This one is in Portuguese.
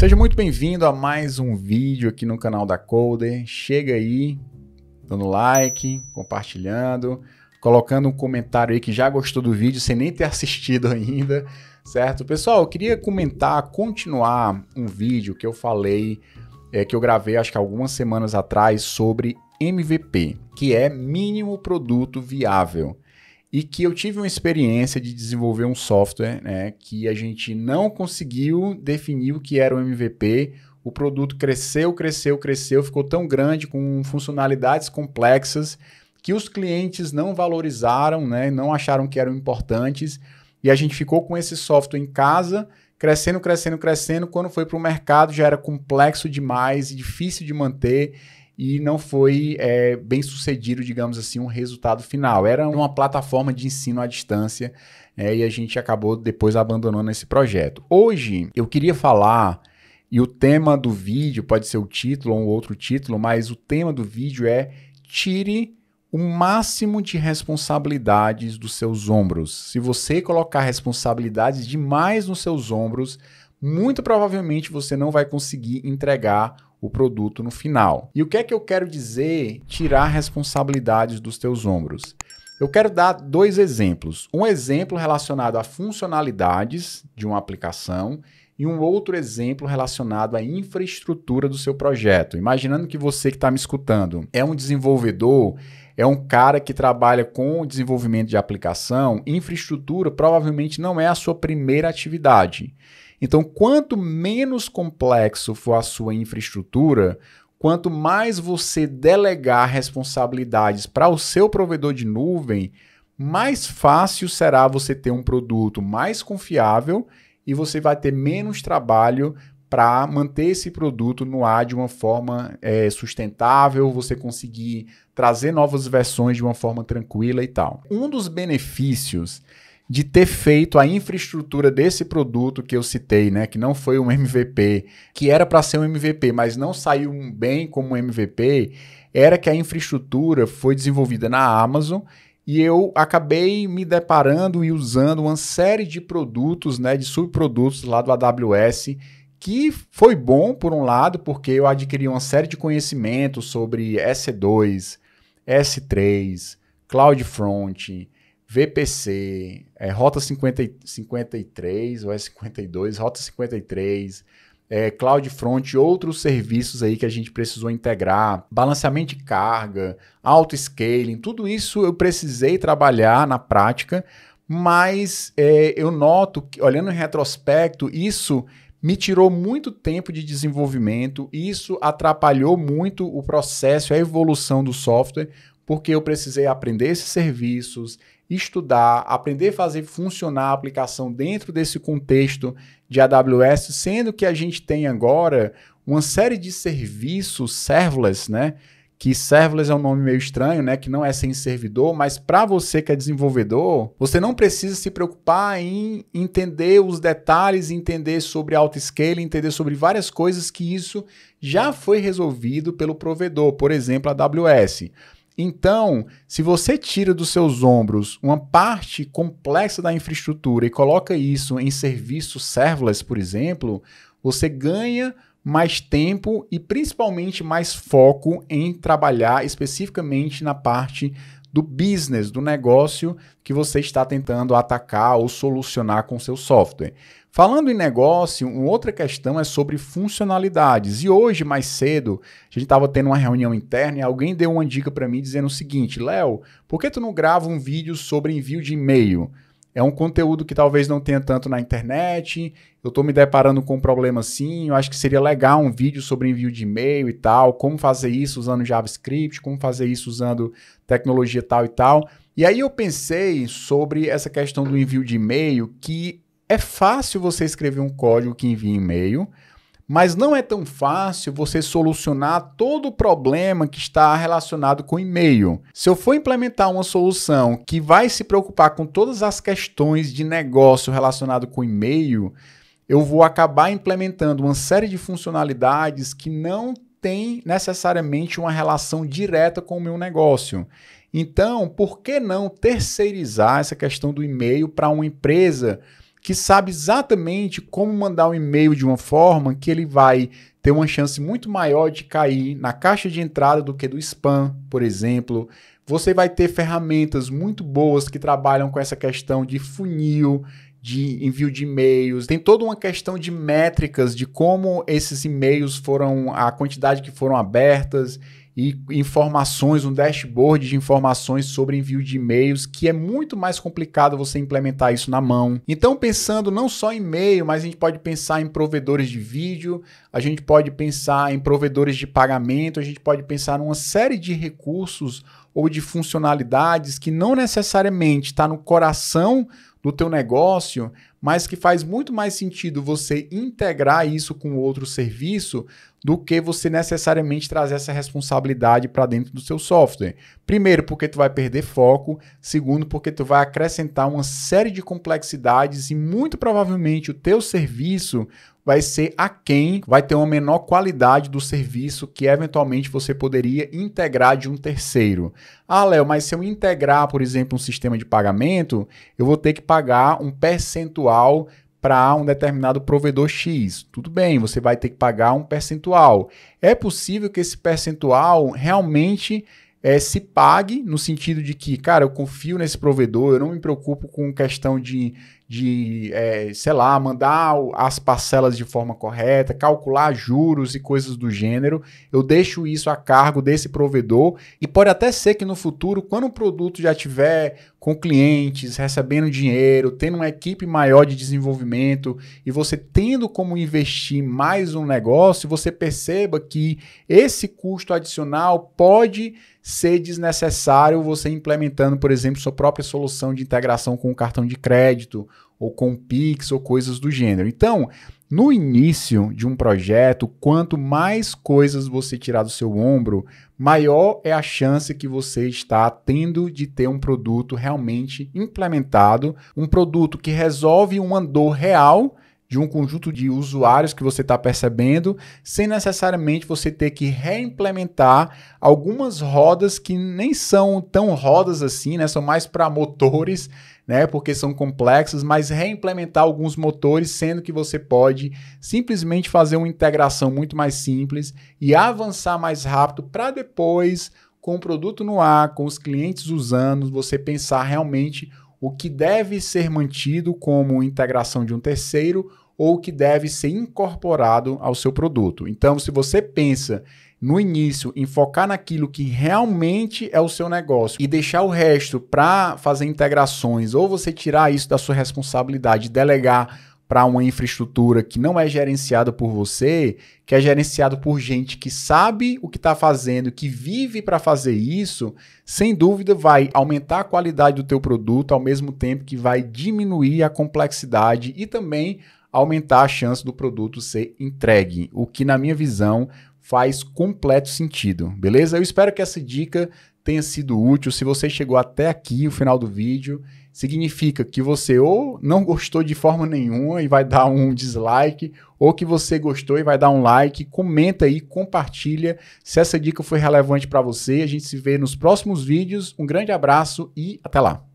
Seja muito bem-vindo a mais um vídeo aqui no canal da Coder. Chega aí, dando like, compartilhando, colocando um comentário aí que já gostou do vídeo sem nem ter assistido ainda, certo? Pessoal, eu queria comentar, continuar um vídeo que eu falei, é, que eu gravei acho que algumas semanas atrás sobre MVP, que é mínimo produto viável e que eu tive uma experiência de desenvolver um software né, que a gente não conseguiu definir o que era o MVP. O produto cresceu, cresceu, cresceu, ficou tão grande, com funcionalidades complexas, que os clientes não valorizaram, né, não acharam que eram importantes, e a gente ficou com esse software em casa, crescendo, crescendo, crescendo. Quando foi para o mercado já era complexo demais, difícil de manter, e não foi é, bem sucedido, digamos assim, um resultado final. Era uma plataforma de ensino à distância é, e a gente acabou depois abandonando esse projeto. Hoje eu queria falar, e o tema do vídeo pode ser o título ou um outro título, mas o tema do vídeo é Tire o máximo de responsabilidades dos seus ombros. Se você colocar responsabilidades demais nos seus ombros, muito provavelmente você não vai conseguir entregar o produto no final. E o que é que eu quero dizer tirar responsabilidades dos teus ombros? Eu quero dar dois exemplos. Um exemplo relacionado a funcionalidades de uma aplicação e um outro exemplo relacionado à infraestrutura do seu projeto. Imaginando que você que está me escutando é um desenvolvedor, é um cara que trabalha com desenvolvimento de aplicação, infraestrutura provavelmente não é a sua primeira atividade. Então, quanto menos complexo for a sua infraestrutura, quanto mais você delegar responsabilidades para o seu provedor de nuvem, mais fácil será você ter um produto mais confiável e você vai ter menos trabalho para manter esse produto no ar de uma forma é, sustentável, você conseguir trazer novas versões de uma forma tranquila e tal. Um dos benefícios de ter feito a infraestrutura desse produto que eu citei, né, que não foi um MVP, que era para ser um MVP, mas não saiu bem como um MVP, era que a infraestrutura foi desenvolvida na Amazon e eu acabei me deparando e usando uma série de produtos, né, de subprodutos lá do AWS, que foi bom por um lado, porque eu adquiri uma série de conhecimentos sobre S2, S3, CloudFront, VPC, é, eh, Rota 50, 53 ou s 52, Rota 53, é, Cloud Front, outros serviços aí que a gente precisou integrar, balanceamento de carga, auto-scaling, tudo isso eu precisei trabalhar na prática, mas é, eu noto que, olhando em retrospecto, isso me tirou muito tempo de desenvolvimento, isso atrapalhou muito o processo, a evolução do software, porque eu precisei aprender esses serviços, estudar, aprender a fazer funcionar a aplicação dentro desse contexto de AWS, sendo que a gente tem agora uma série de serviços serverless, né? Que serverless é um nome meio estranho, né? Que não é sem servidor, mas para você que é desenvolvedor, você não precisa se preocupar em entender os detalhes, entender sobre auto-scale, entender sobre várias coisas que isso já foi resolvido pelo provedor, por exemplo, a AWS. Então, se você tira dos seus ombros uma parte complexa da infraestrutura e coloca isso em serviço serverless, por exemplo, você ganha mais tempo e principalmente mais foco em trabalhar especificamente na parte do business, do negócio que você está tentando atacar ou solucionar com seu software. Falando em negócio, uma outra questão é sobre funcionalidades. E hoje, mais cedo, a gente estava tendo uma reunião interna e alguém deu uma dica para mim dizendo o seguinte: Léo, por que tu não grava um vídeo sobre envio de e-mail? É um conteúdo que talvez não tenha tanto na internet. Eu estou me deparando com um problema assim. Eu acho que seria legal um vídeo sobre envio de e-mail e tal. Como fazer isso usando JavaScript, como fazer isso usando tecnologia tal e tal. E aí eu pensei sobre essa questão do envio de e-mail, que é fácil você escrever um código que envia e-mail. Mas não é tão fácil você solucionar todo o problema que está relacionado com e-mail. Se eu for implementar uma solução que vai se preocupar com todas as questões de negócio relacionado com e-mail, eu vou acabar implementando uma série de funcionalidades que não tem necessariamente uma relação direta com o meu negócio. Então, por que não terceirizar essa questão do e-mail para uma empresa que sabe exatamente como mandar um e-mail de uma forma que ele vai ter uma chance muito maior de cair na caixa de entrada do que do spam, por exemplo. Você vai ter ferramentas muito boas que trabalham com essa questão de funil, de envio de e-mails, tem toda uma questão de métricas de como esses e-mails foram, a quantidade que foram abertas e informações, um dashboard de informações sobre envio de e-mails, que é muito mais complicado você implementar isso na mão. Então, pensando não só em e-mail, mas a gente pode pensar em provedores de vídeo, a gente pode pensar em provedores de pagamento, a gente pode pensar uma série de recursos ou de funcionalidades que não necessariamente está no coração do teu negócio, mas que faz muito mais sentido você integrar isso com outro serviço do que você necessariamente trazer essa responsabilidade para dentro do seu software. Primeiro, porque tu vai perder foco, segundo, porque tu vai acrescentar uma série de complexidades e muito provavelmente o teu serviço vai ser aquém, vai ter uma menor qualidade do serviço que eventualmente você poderia integrar de um terceiro. Ah, Léo, mas se eu integrar, por exemplo, um sistema de pagamento, eu vou ter que pagar um percentual para um determinado provedor X. Tudo bem, você vai ter que pagar um percentual. É possível que esse percentual realmente é, se pague no sentido de que, cara, eu confio nesse provedor, eu não me preocupo com questão de de, é, sei lá, mandar as parcelas de forma correta, calcular juros e coisas do gênero. Eu deixo isso a cargo desse provedor e pode até ser que no futuro, quando o produto já tiver com clientes, recebendo dinheiro, tendo uma equipe maior de desenvolvimento e você tendo como investir mais um negócio, você perceba que esse custo adicional pode ser desnecessário você implementando, por exemplo, sua própria solução de integração com o cartão de crédito ou com Pix, ou coisas do gênero. Então, no início de um projeto, quanto mais coisas você tirar do seu ombro, maior é a chance que você está tendo de ter um produto realmente implementado, um produto que resolve uma dor real de um conjunto de usuários que você está percebendo, sem necessariamente você ter que reimplementar algumas rodas que nem são tão rodas assim, né? São mais para motores né? Porque são complexas, mas reimplementar alguns motores, sendo que você pode simplesmente fazer uma integração muito mais simples e avançar mais rápido para depois, com o produto no ar, com os clientes usando, você pensar realmente o que deve ser mantido como integração de um terceiro ou o que deve ser incorporado ao seu produto. Então, se você pensa no início, enfocar naquilo que realmente é o seu negócio e deixar o resto para fazer integrações ou você tirar isso da sua responsabilidade, delegar para uma infraestrutura que não é gerenciada por você, que é gerenciado por gente que sabe o que está fazendo, que vive para fazer isso, sem dúvida vai aumentar a qualidade do teu produto ao mesmo tempo que vai diminuir a complexidade e também aumentar a chance do produto ser entregue, o que na minha visão faz completo sentido, beleza? Eu espero que essa dica tenha sido útil. Se você chegou até aqui, o final do vídeo, significa que você ou não gostou de forma nenhuma e vai dar um dislike, ou que você gostou e vai dar um like. Comenta aí, compartilha se essa dica foi relevante para você. A gente se vê nos próximos vídeos. Um grande abraço e até lá.